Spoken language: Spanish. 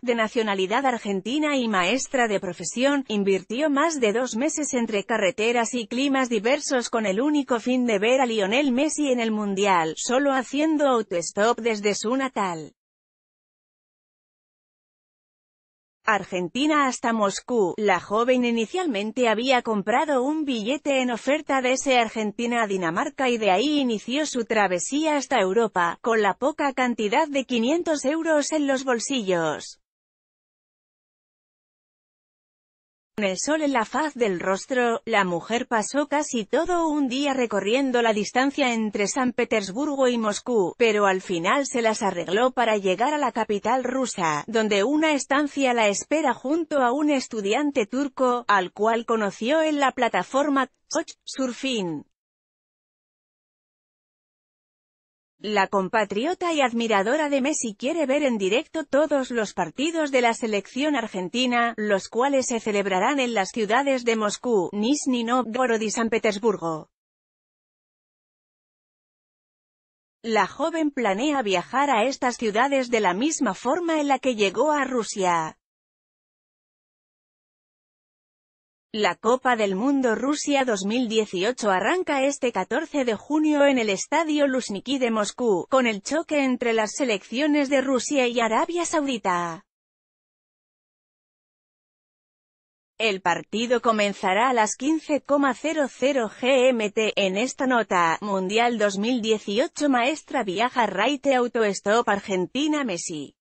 de nacionalidad argentina y maestra de profesión, invirtió más de dos meses entre carreteras y climas diversos con el único fin de ver a Lionel Messi en el Mundial, solo haciendo autostop desde su natal. Argentina hasta Moscú, la joven inicialmente había comprado un billete en oferta de ese Argentina a Dinamarca y de ahí inició su travesía hasta Europa, con la poca cantidad de 500 euros en los bolsillos. Con el sol en la faz del rostro, la mujer pasó casi todo un día recorriendo la distancia entre San Petersburgo y Moscú, pero al final se las arregló para llegar a la capital rusa, donde una estancia la espera junto a un estudiante turco, al cual conoció en la plataforma surfin. La compatriota y admiradora de Messi quiere ver en directo todos los partidos de la selección argentina, los cuales se celebrarán en las ciudades de Moscú, Nizhny Novgorod y San Petersburgo. La joven planea viajar a estas ciudades de la misma forma en la que llegó a Rusia. La Copa del Mundo Rusia 2018 arranca este 14 de junio en el Estadio Luzhniki de Moscú, con el choque entre las selecciones de Rusia y Arabia Saudita. El partido comenzará a las 15,00 GMT. En esta nota, Mundial 2018 Maestra viaja Raite Stop Argentina Messi.